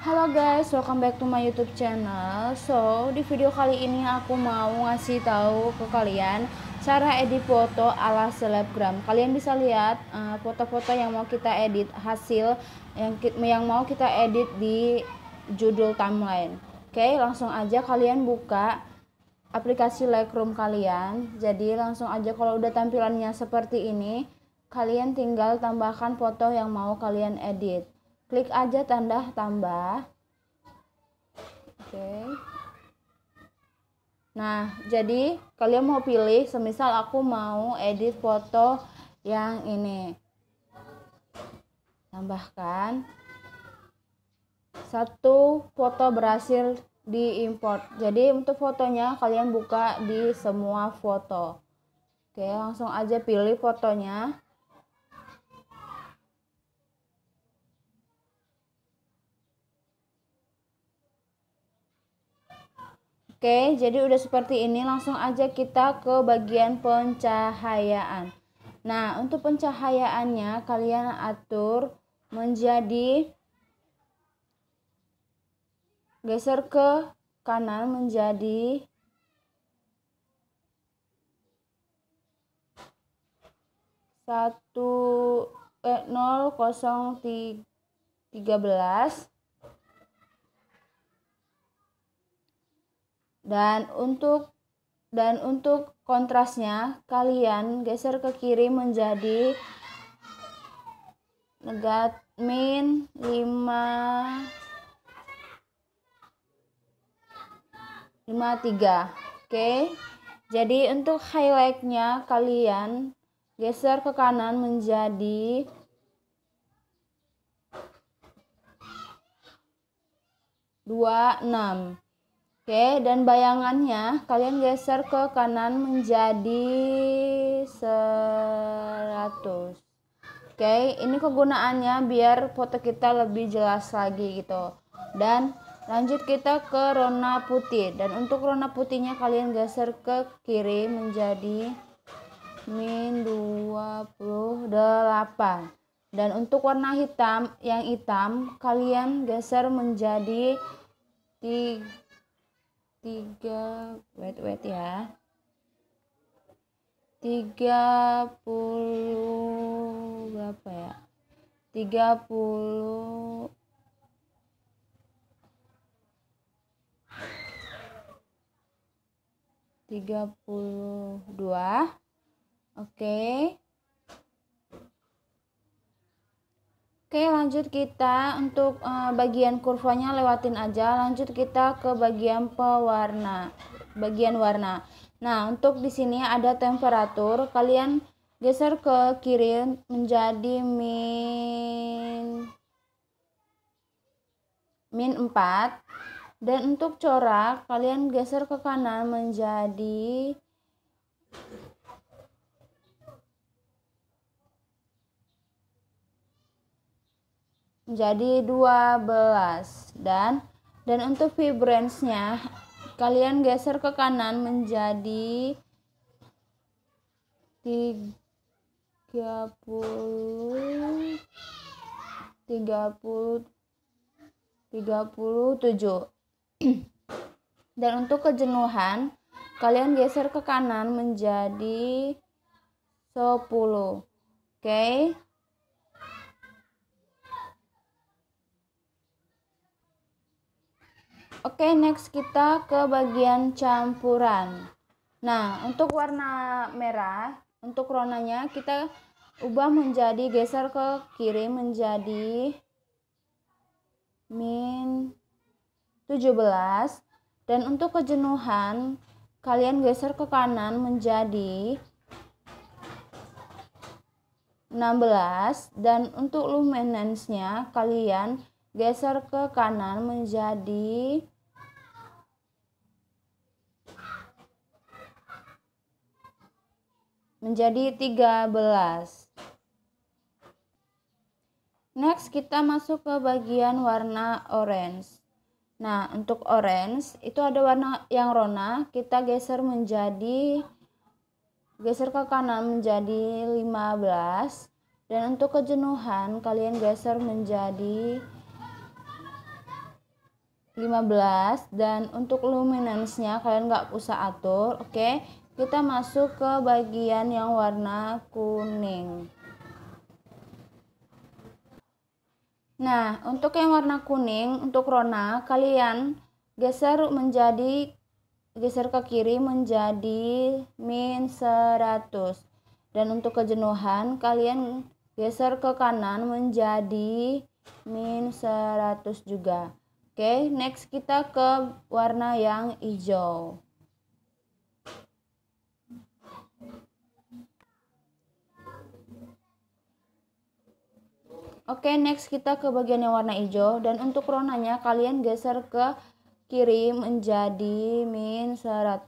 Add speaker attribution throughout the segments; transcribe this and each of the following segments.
Speaker 1: Halo guys, welcome back to my YouTube channel. So, di video kali ini aku mau ngasih tahu ke kalian cara edit foto ala selebgram. Kalian bisa lihat eh, foto-foto uh, yang mau kita edit hasil yang yang mau kita edit di judul timeline. Oke, okay, langsung aja kalian buka aplikasi Lightroom kalian. Jadi langsung aja kalau udah tampilannya seperti ini, kalian tinggal tambahkan foto yang mau kalian edit klik aja tanda tambah oke nah jadi kalian mau pilih semisal aku mau edit foto yang ini tambahkan satu foto berhasil diimport jadi untuk fotonya kalian buka di semua foto oke langsung aja pilih fotonya Oke, jadi udah seperti ini langsung aja kita ke bagian pencahayaan. Nah, untuk pencahayaannya kalian atur menjadi geser ke kanan menjadi satu eh, 0 tiga belas. Dan untuk dan untuk kontrasnya kalian geser ke kiri menjadi negat min 5 53 oke jadi untuk highlightnya kalian geser ke kanan menjadi dua enam Oke, dan bayangannya kalian geser ke kanan menjadi 100. Oke, ini kegunaannya biar foto kita lebih jelas lagi gitu. Dan lanjut kita ke rona putih. Dan untuk rona putihnya kalian geser ke kiri menjadi min 28. Dan untuk warna hitam yang hitam kalian geser menjadi 3 tiga wait wait ya tiga puluh berapa ya tiga puluh tiga puluh dua oke Oke, lanjut kita untuk uh, bagian kurvanya lewatin aja. Lanjut kita ke bagian pewarna, bagian warna. Nah, untuk di sini ada temperatur. Kalian geser ke kiri menjadi min min 4. Dan untuk corak, kalian geser ke kanan menjadi menjadi 12 dan dan untuk vibrance-nya kalian geser ke kanan menjadi 30 30 37 dan untuk kejenuhan kalian geser ke kanan menjadi 10 oke okay? Oke, okay, next kita ke bagian campuran. Nah, untuk warna merah, untuk ronanya kita ubah menjadi geser ke kiri menjadi min 17 dan untuk kejenuhan kalian geser ke kanan menjadi 16 dan untuk luminance-nya kalian geser ke kanan menjadi menjadi 13. Next kita masuk ke bagian warna orange. Nah, untuk orange itu ada warna yang rona, kita geser menjadi geser ke kanan menjadi 15 dan untuk kejenuhan kalian geser menjadi 15 dan untuk luminance kalian nggak usah atur oke okay? kita masuk ke bagian yang warna kuning nah untuk yang warna kuning untuk rona kalian geser menjadi geser ke kiri menjadi min 100 dan untuk kejenuhan kalian geser ke kanan menjadi min 100 juga Oke, okay, next kita ke warna yang hijau. Oke, okay, next kita ke bagian yang warna hijau dan untuk ronanya kalian geser ke kiri menjadi min 100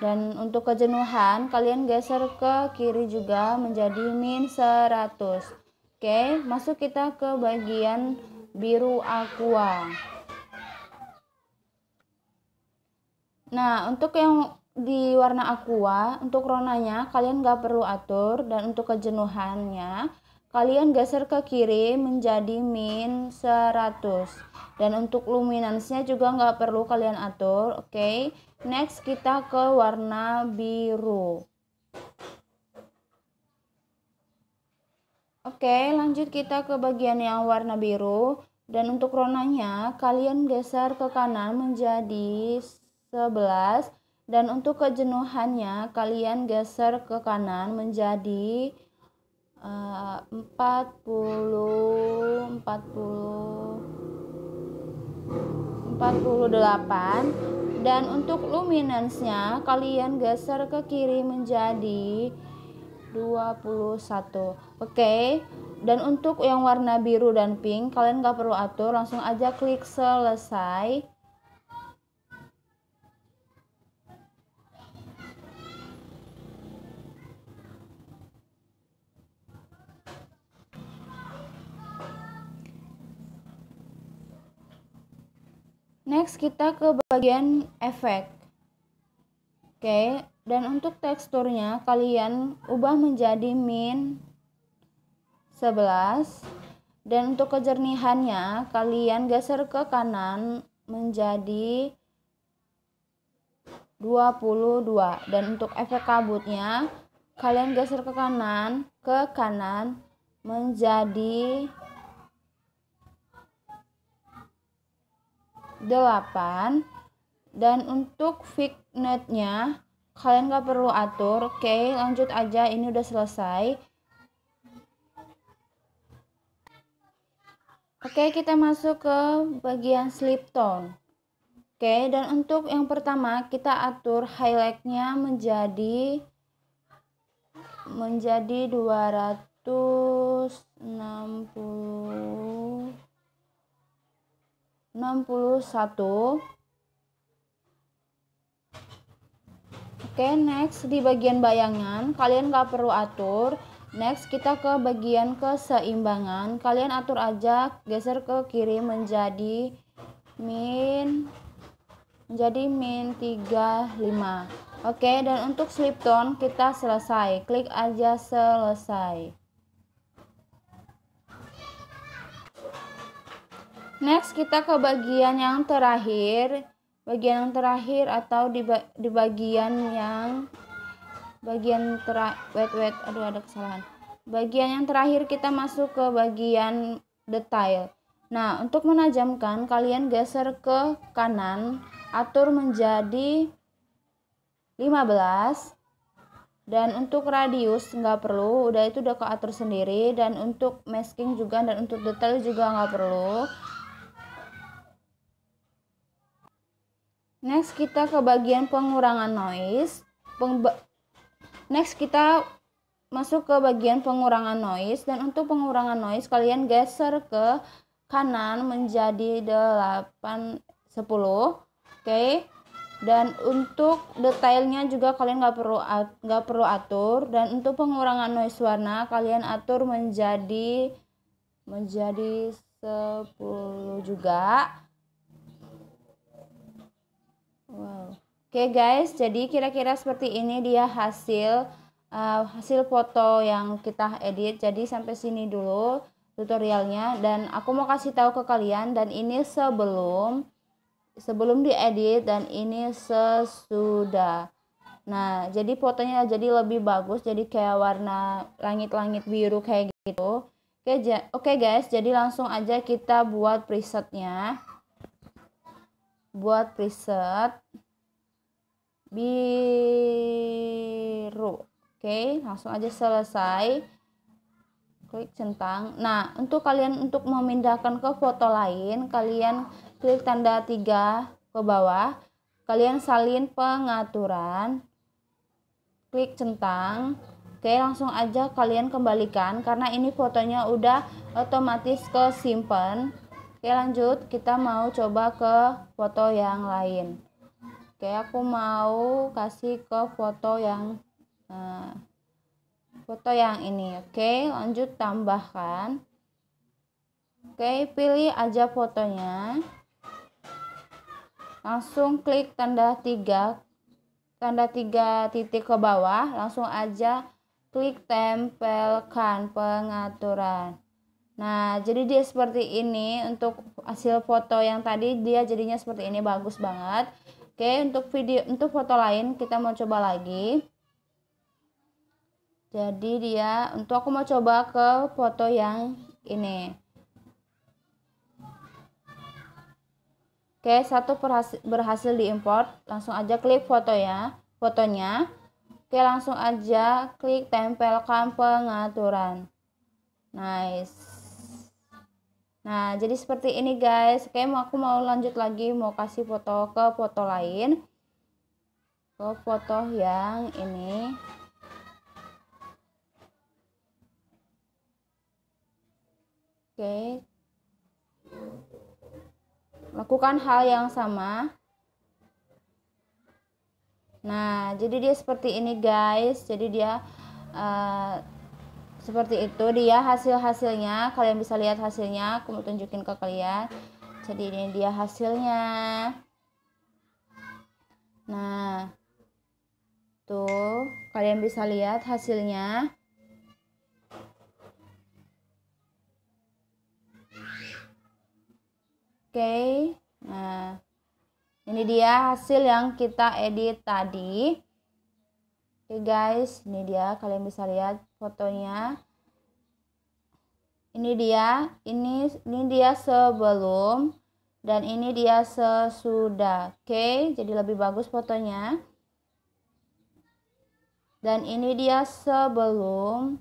Speaker 1: dan untuk kejenuhan kalian geser ke kiri juga menjadi min 100. Oke, okay, masuk kita ke bagian biru aqua nah untuk yang di warna aqua untuk ronanya kalian gak perlu atur dan untuk kejenuhannya kalian geser ke kiri menjadi min 100 dan untuk luminansnya juga gak perlu kalian atur oke okay? next kita ke warna biru Oke, lanjut kita ke bagian yang warna biru. Dan untuk ronanya, kalian geser ke kanan menjadi 11. Dan untuk kejenuhannya, kalian geser ke kanan menjadi uh, 40, 40, 48. Dan untuk luminansnya, kalian geser ke kiri menjadi 48. 21 oke okay. dan untuk yang warna biru dan pink kalian gak perlu atur langsung aja klik selesai next kita ke bagian efek oke okay dan untuk teksturnya kalian ubah menjadi min 11 dan untuk kejernihannya kalian geser ke kanan menjadi 22 dan untuk efek kabutnya kalian geser ke kanan ke kanan menjadi 8 dan untuk fignetnya kalian gak perlu atur oke okay, lanjut aja ini udah selesai oke okay, kita masuk ke bagian slip tone oke okay, dan untuk yang pertama kita atur highlightnya menjadi menjadi 260 61 Oke, next di bagian bayangan, kalian gak perlu atur. Next, kita ke bagian keseimbangan. Kalian atur aja, geser ke kiri menjadi min menjadi min 35. Oke, dan untuk slip tone kita selesai. Klik aja selesai. Next, kita ke bagian yang terakhir bagian yang terakhir atau di, ba di bagian yang bagian terakhir wait wait aduh ada kesalahan bagian yang terakhir kita masuk ke bagian detail nah untuk menajamkan kalian geser ke kanan atur menjadi 15 dan untuk radius nggak perlu udah itu udah keatur sendiri dan untuk masking juga dan untuk detail juga nggak perlu Next kita ke bagian pengurangan noise. Pengba Next kita masuk ke bagian pengurangan noise dan untuk pengurangan noise kalian geser ke kanan menjadi 8 10. Oke. Okay. Dan untuk detailnya juga kalian nggak perlu nggak perlu atur dan untuk pengurangan noise warna kalian atur menjadi menjadi 10 juga Wow. Oke okay, guys, jadi kira-kira seperti ini dia hasil uh, hasil foto yang kita edit. Jadi sampai sini dulu tutorialnya dan aku mau kasih tahu ke kalian dan ini sebelum sebelum diedit dan ini sesudah. Nah, jadi fotonya jadi lebih bagus jadi kayak warna langit-langit biru kayak gitu. Oke, okay, oke okay guys, jadi langsung aja kita buat presetnya buat riset biru Oke, langsung aja selesai. Klik centang. Nah, untuk kalian untuk memindahkan ke foto lain, kalian klik tanda tiga ke bawah. Kalian salin pengaturan. Klik centang. Oke, langsung aja kalian kembalikan karena ini fotonya udah otomatis ke kesimpan. Oke ya, lanjut, kita mau coba ke foto yang lain. Oke, aku mau kasih ke foto yang uh, foto yang ini. Oke, lanjut tambahkan. Oke, pilih aja fotonya. Langsung klik tanda tiga tanda tiga titik ke bawah, langsung aja klik tempelkan pengaturan. Nah, jadi dia seperti ini untuk hasil foto yang tadi dia jadinya seperti ini bagus banget. Oke, untuk video untuk foto lain kita mau coba lagi. Jadi dia untuk aku mau coba ke foto yang ini. Oke, satu berhasil, berhasil diimport. Langsung aja klik foto ya, fotonya. Oke, langsung aja klik tempelkan pengaturan. Nice. Nah, jadi seperti ini guys. Oke, mau aku mau lanjut lagi mau kasih foto ke foto lain. Ke foto yang ini. Oke. Lakukan hal yang sama. Nah, jadi dia seperti ini guys. Jadi dia uh, seperti itu dia hasil-hasilnya kalian bisa lihat hasilnya aku mau tunjukin ke kalian jadi ini dia hasilnya nah tuh kalian bisa lihat hasilnya oke nah ini dia hasil yang kita edit tadi Oke okay guys, ini dia kalian bisa lihat fotonya. Ini dia, ini ini dia sebelum dan ini dia sesudah. Oke, okay? jadi lebih bagus fotonya. Dan ini dia sebelum.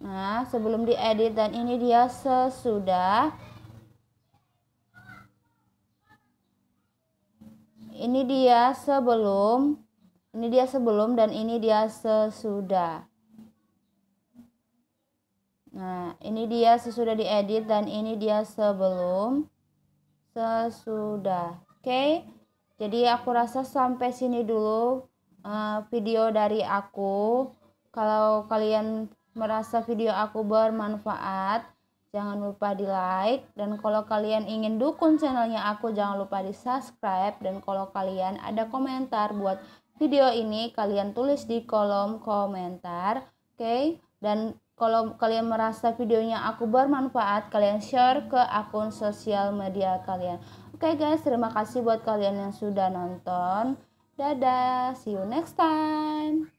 Speaker 1: Nah, sebelum diedit dan ini dia sesudah. Ini dia sebelum ini dia sebelum dan ini dia sesudah. Nah, ini dia sesudah diedit dan ini dia sebelum sesudah. Oke. Okay? Jadi aku rasa sampai sini dulu uh, video dari aku. Kalau kalian merasa video aku bermanfaat, jangan lupa di-like dan kalau kalian ingin dukung channelnya aku jangan lupa di-subscribe dan kalau kalian ada komentar buat video ini kalian tulis di kolom komentar, oke? Okay? Dan kalau kalian merasa videonya aku bermanfaat, kalian share ke akun sosial media kalian. Oke okay guys, terima kasih buat kalian yang sudah nonton. Dadah, see you next time.